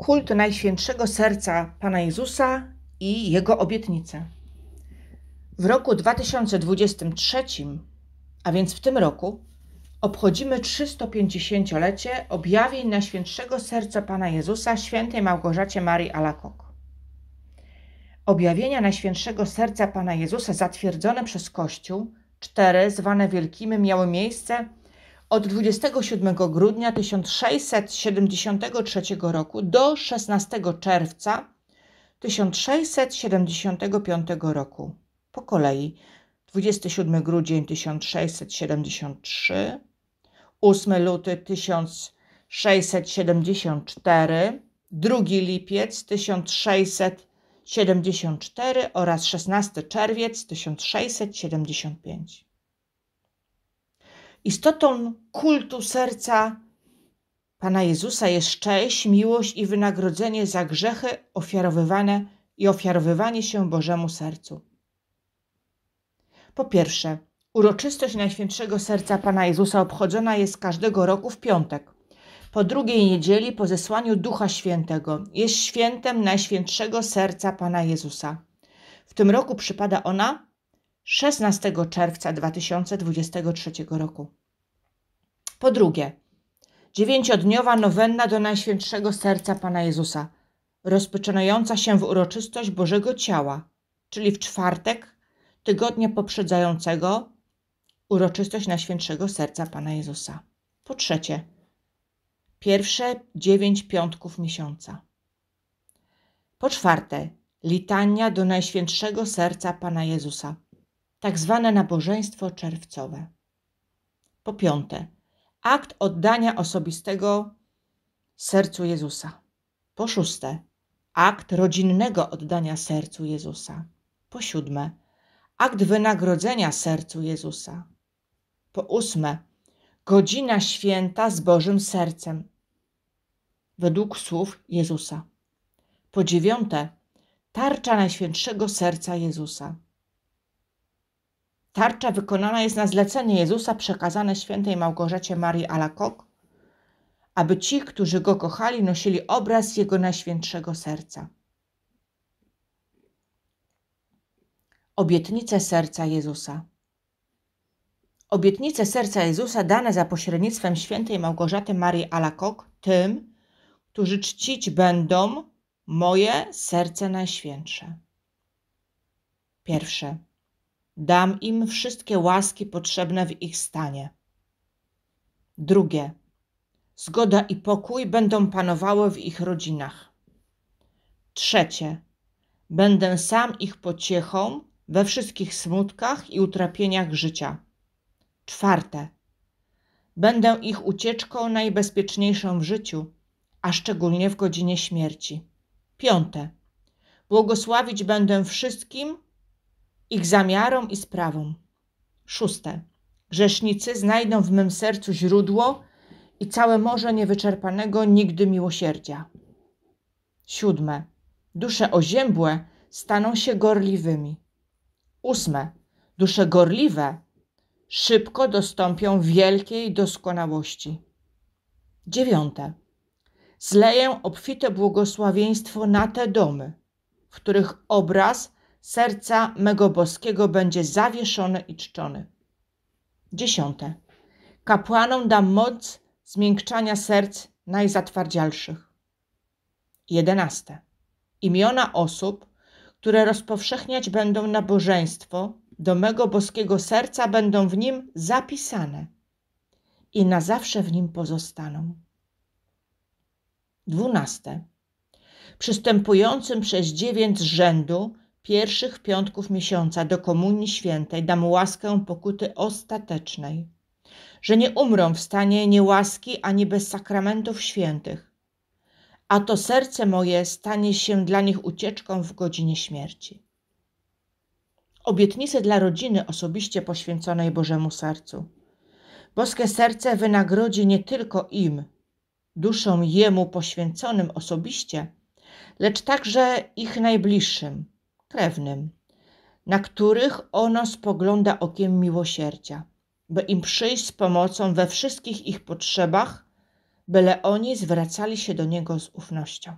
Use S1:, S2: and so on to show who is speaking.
S1: kult Najświętszego Serca Pana Jezusa i Jego obietnice. W roku 2023, a więc w tym roku, obchodzimy 350-lecie objawień Najświętszego Serca Pana Jezusa świętej Małgorzacie Marii Alakok. Objawienia Najświętszego Serca Pana Jezusa zatwierdzone przez Kościół, cztery zwane wielkimi, miały miejsce od 27 grudnia 1673 roku do 16 czerwca 1675 roku. Po kolei 27 grudzień 1673, 8 luty 1674, 2 lipiec 1674 oraz 16 czerwiec 1675. Istotą kultu serca Pana Jezusa jest szczęść, miłość i wynagrodzenie za grzechy ofiarowywane i ofiarowywanie się Bożemu sercu. Po pierwsze, uroczystość Najświętszego Serca Pana Jezusa obchodzona jest każdego roku w piątek. Po drugiej niedzieli po zesłaniu Ducha Świętego jest świętem Najświętszego Serca Pana Jezusa. W tym roku przypada ona 16 czerwca 2023 roku. Po drugie, dziewięciodniowa nowenna do Najświętszego Serca Pana Jezusa, rozpoczynająca się w uroczystość Bożego Ciała, czyli w czwartek tygodnia poprzedzającego uroczystość Najświętszego Serca Pana Jezusa. Po trzecie, pierwsze dziewięć piątków miesiąca. Po czwarte, litania do Najświętszego Serca Pana Jezusa tak zwane nabożeństwo czerwcowe. Po piąte, akt oddania osobistego sercu Jezusa. Po szóste, akt rodzinnego oddania sercu Jezusa. Po siódme, akt wynagrodzenia sercu Jezusa. Po ósme, godzina święta z Bożym sercem, według słów Jezusa. Po dziewiąte, tarcza Najświętszego Serca Jezusa. Tarcza wykonana jest na zlecenie Jezusa przekazane świętej Małgorzacie Marii Alakok, aby ci, którzy go kochali, nosili obraz jego najświętszego serca. Obietnice serca Jezusa. Obietnice serca Jezusa dane za pośrednictwem świętej Małgorzaty Marii Alakok tym, którzy czcić będą moje serce najświętsze. Pierwsze. Dam im wszystkie łaski potrzebne w ich stanie. Drugie. Zgoda i pokój będą panowały w ich rodzinach. Trzecie. Będę sam ich pociechą we wszystkich smutkach i utrapieniach życia. Czwarte. Będę ich ucieczką najbezpieczniejszą w życiu, a szczególnie w godzinie śmierci. Piąte. Błogosławić będę wszystkim, ich zamiarom i sprawom. Szóste. Grzesznicy znajdą w mym sercu źródło i całe morze niewyczerpanego nigdy miłosierdzia. Siódme. Dusze oziębłe staną się gorliwymi. Ósme. Dusze gorliwe szybko dostąpią wielkiej doskonałości. Dziewiąte. Zleję obfite błogosławieństwo na te domy, w których obraz serca mego boskiego będzie zawieszone i czczone. Dziesiąte. Kapłanom dam moc zmiękczania serc najzatwardzialszych. Jedenaste. Imiona osób, które rozpowszechniać będą nabożeństwo, do mego boskiego serca będą w nim zapisane i na zawsze w nim pozostaną. Dwunaste. Przystępującym przez dziewięć z rzędu pierwszych piątków miesiąca do Komunii Świętej dam łaskę pokuty ostatecznej, że nie umrą w stanie niełaski ani bez sakramentów świętych, a to serce moje stanie się dla nich ucieczką w godzinie śmierci. Obietnice dla rodziny osobiście poświęconej Bożemu Sercu. Boskie Serce wynagrodzi nie tylko im, duszom Jemu poświęconym osobiście, lecz także ich najbliższym, krewnym, na których ono spogląda okiem miłosierdzia, by im przyjść z pomocą we wszystkich ich potrzebach, byle oni zwracali się do niego z ufnością.